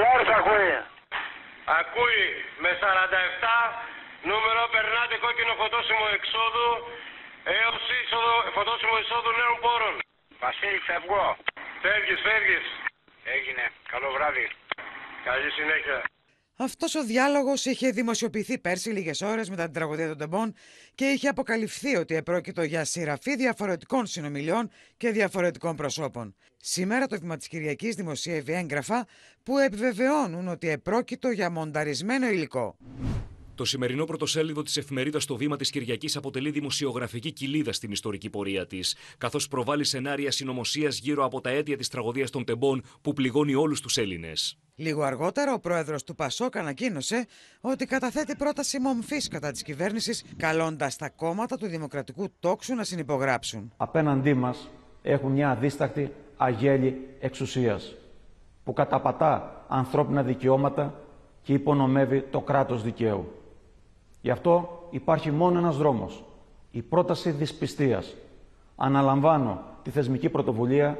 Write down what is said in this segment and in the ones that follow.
ακούει. Ακούει. Με 47 νούμερο περνάτε κόκκινο φωτόσημο εξόδου έως είσοδο, φωτόσημο εισόδου νέων πόρων. Βασίλη, φεύγω. Φεύγεις, φεύγεις. Έγινε. Καλό βράδυ. Καλή συνέχεια. Αυτός ο διάλογος είχε δημοσιοποιηθεί πέρσι λίγες ώρες μετά την τραγωδία των τεμπών και είχε αποκαλυφθεί ότι επρόκειτο για σειραφή διαφορετικών συνομιλιών και διαφορετικών προσώπων. Σήμερα το βήμα της Κυριακής δημοσιεύει έγγραφα που επιβεβαιώνουν ότι επρόκειτο για μονταρισμένο υλικό. Το σημερινό πρωτοσέλιδο της εφημερίδας Το Βήμα της Κυριακής αποτελεί δημοσιογραφική κοιλίδα στην ιστορική πορεία της, καθώς προβάλλει σενάρια συνωμοσίας γύρω από τα αίτια της τραγωδίας των τεμπών που πληγώνει όλους τους Έλληνες. Λίγο αργότερα, ο πρόεδρος του Πασόκ ανακοίνωσε ότι καταθέτει πρόταση μομφής κατά της κυβέρνησης, καλώντας τα κόμματα του Δημοκρατικού Τόξου να συνυπογράψουν. Απέναντί μας έχουν μια αδίστακτη αγέλη εξουσίας που καταπατά ανθρώπινα δικαιώματα και υπονομεύει το κράτος δικαίου. Γι' αυτό υπάρχει μόνο ένας δρόμος, η πρόταση δυσπιστίας. Αναλαμβάνω τη θεσμική πρωτοβουλία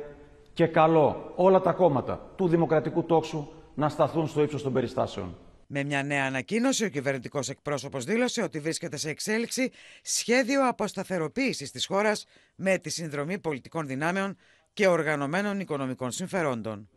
και καλώ όλα τα κόμματα του Δημοκρατικού Τόξου να σταθούν στο ύψος των περιστάσεων. Με μια νέα ανακοίνωση, ο κυβερνητικός εκπρόσωπος δήλωσε ότι βρίσκεται σε εξέλιξη σχέδιο αποσταθεροποίησης της χώρας με τη συνδρομή πολιτικών δυνάμεων και οργανωμένων οικονομικών συμφερόντων.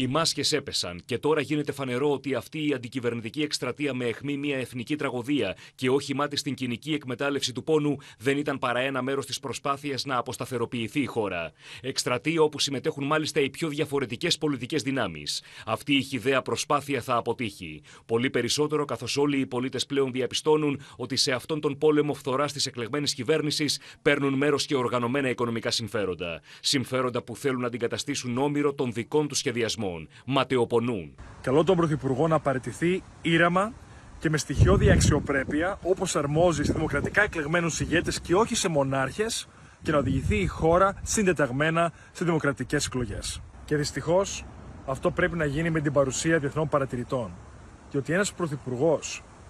Οι μάσκες έπεσαν και τώρα γίνεται φανερό ότι αυτή η αντικυβερνητική εκστρατεία με αιχμή μια εθνική τραγωδία και όχι μάτι στην κοινική εκμετάλλευση του πόνου δεν ήταν παρά ένα μέρος της προσπάθειας να αποσταθεροποιηθεί η χώρα. Εκστρατεία όπου συμμετέχουν μάλιστα οι πιο διαφορετικές πολιτικές δυνάμεις. Αυτή η χιδέα προσπάθεια θα αποτύχει. Πολύ περισσότερο καθώς όλοι οι πολίτες πλέον διαπιστώνουν ότι σε αυτόν τον πόλεμο φθορά της εκλεγμένης κυβέρνησης παίρνουν μέρος και οργανωμένα οικονομικά συμφέροντα. Συμφέροντα που θέλουν να αντικαταστήσουν όμοιρο των δικών τους σχεδιασμών ματαιοπονούν. Καλό τον Πρωθυπουργό να παραιτηθεί ήρεμα και με στοιχειώδη αξιοπρέπεια, όπως αρμόζει σε δημοκρατικά εκλεγμένους ηγέτες και όχι σε μονάρχες, και να οδηγηθεί η χώρα συντεταγμένα σε δημοκρατικές εκλογές. Και δυστυχώς αυτό πρέπει να γίνει με την παρουσία διεθνών παρατηρητών. Διότι ένας πρωθυπουργός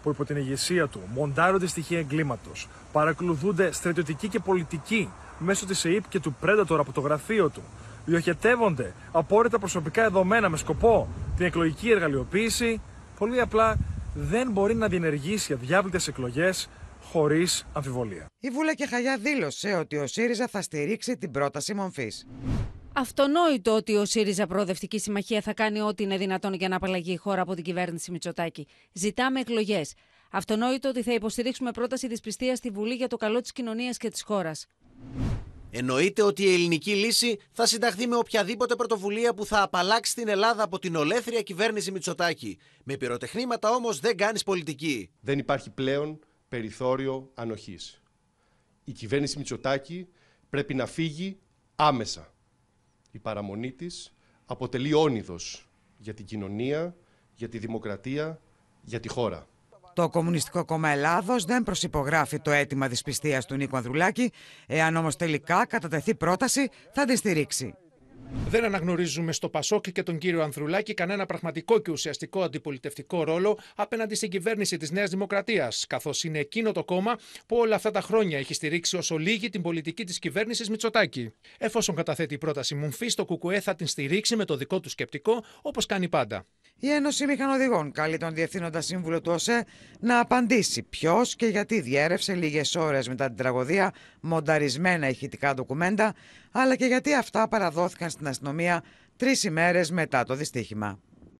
που υπό την ηγεσία του μοντάρονται στοιχεία εγκλήματος, παρακολουθούνται στρατιωτικοί και πολιτικοί μέσω της ΕΕΠ και του Πρέντατορα από το γραφείο του, διοχετεύονται απόρριτα προσωπικά δεδομένα με σκοπό την εκλογική εργαλειοποίηση, πολύ απλά δεν μπορεί να διενεργήσει αδιάβλητες εκλογές χωρίς αμφιβολία. Η Βούλα και Χαγιά δήλωσε ότι ο ΣΥΡΙΖΑ θα στηρίξει την πρόταση μορφής. Αυτονόητο ότι ο ΣΥΡΙΖΑ Προοδευτική Συμμαχία θα κάνει ό,τι είναι δυνατόν για να απαλλαγεί η χώρα από την κυβέρνηση Μητσοτάκη. Ζητάμε εκλογές. Αυτονόητο ότι θα υποστηρίξουμε πρόταση δυσπιστίας στη Βουλή για το καλό της κοινωνίας και της χώρας. Εννοείται ότι η ελληνική λύση θα συνταχθεί με οποιαδήποτε πρωτοβουλία που θα απαλλάξει την Ελλάδα από την ολέθρια κυβέρνηση Μητσοτάκη. Με πυροτεχνήματα όμως δεν κάνεις πολιτική. Δεν υπάρχει πλέον περιθώριο ανοχής. Η κυβέρνηση Μητσοτάκη πρέπει να φύγει άμεσα. Η παραμονή της αποτελεί όνειδος για την κοινωνία, για τη δημοκρατία, για τη χώρα. Το Κομμουνιστικό Κόμμα Ελλάδος δεν προσυπογράφει το αίτημα δυσπιστίας του Νίκο Ανδρουλάκη. Εάν όμως τελικά κατατεθεί πρόταση, θα τη στηρίξει. Δεν αναγνωρίζουμε στο Πασόκ και τον κύριο Ανδρουλάκη κανένα πραγματικό και ουσιαστικό αντιπολιτευτικό ρόλο απέναντι στην κυβέρνηση της Νέας Δημοκρατίας, καθώς είναι εκείνο το κόμμα που όλα αυτά τα χρόνια έχει στηρίξει ω λίγη την πολιτική της κυβέρνησης Μητσοτάκη. Εφόσον καταθέτει η πρόταση Μουμφή, το Κουκουέ θα την στηρίξει με το δικό του σκεπτικό, όπως κάνει πάντα. Η Ένωση Μηχανοδηγών καλεί τον Διευθύνοντα Σύμβουλο του ΟΣΕ να απαντήσει ποιος και γιατί διέρευσε λίγες ώρες μετά την τραγωδία μονταρισμένα ηχητικά ντοκουμέντα, αλλά και γιατί αυτά παραδόθηκαν στην αστυνομία τρεις ημέρες μετά το δυστύχημα.